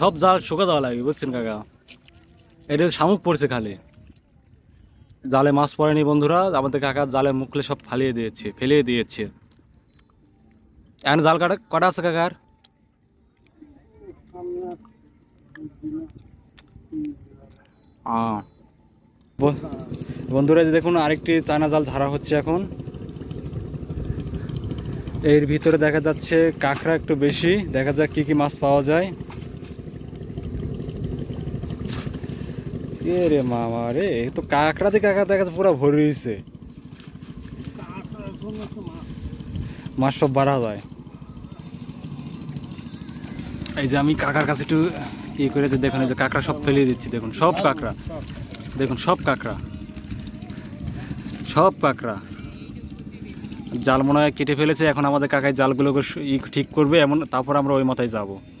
সব জাল শুকা দেওয়া লাগবে বুঝছেন কাকা এটা শামুক পড়ছে খালি জালে মাছ পড়েনি বন্ধুরা আমাদের কাকা জালে মুখলে সব ফালিয়ে দিয়েছে ফেলিয়ে দিয়েছে এখন জাল কাটা কটা আছে কাকার বন্ধুরা যে দেখুন আরেকটি চায়না জাল ধরা হচ্ছে এখন এর ভিতরে দেখা যাচ্ছে কাঁকড়া একটু বেশি দেখা যাক কি কি মাছ পাওয়া যায় এরে মামা রে তো কাঁকড়াতে কাঁকড়া দেখা যাচ্ছে পুরো ভরে রয়েছে মাছ সব বাড়া যায় এই যে আমি কাকার কাছে একটু ইয়ে করে দেখুন যে কাঁকড়া সব ফেলিয়ে দিচ্ছি দেখুন সব কাঁকড়া দেখুন সব কাঁকড়া সব কাঁকড়া জাল মনে হয় কেটে ফেলেছে এখন আমাদের কাকায় জালগুলোকে ঠিক করবে এমন তারপর আমরা ওই মাথায় যাবো